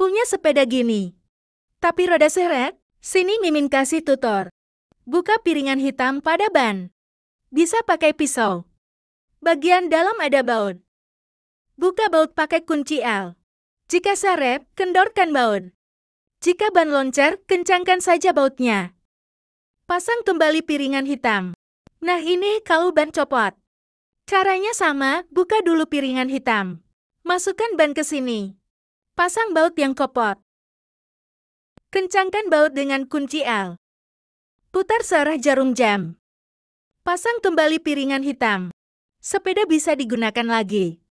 punya sepeda gini. Tapi roda seret, sini Mimin kasih tutor. Buka piringan hitam pada ban. Bisa pakai pisau. Bagian dalam ada baut. Buka baut pakai kunci L. Jika seret, kendorkan baut. Jika ban loncer, kencangkan saja bautnya. Pasang kembali piringan hitam. Nah ini kalau ban copot. Caranya sama, buka dulu piringan hitam. Masukkan ban ke sini. Pasang baut yang kopot. Kencangkan baut dengan kunci L. Putar searah jarum jam. Pasang kembali piringan hitam. Sepeda bisa digunakan lagi.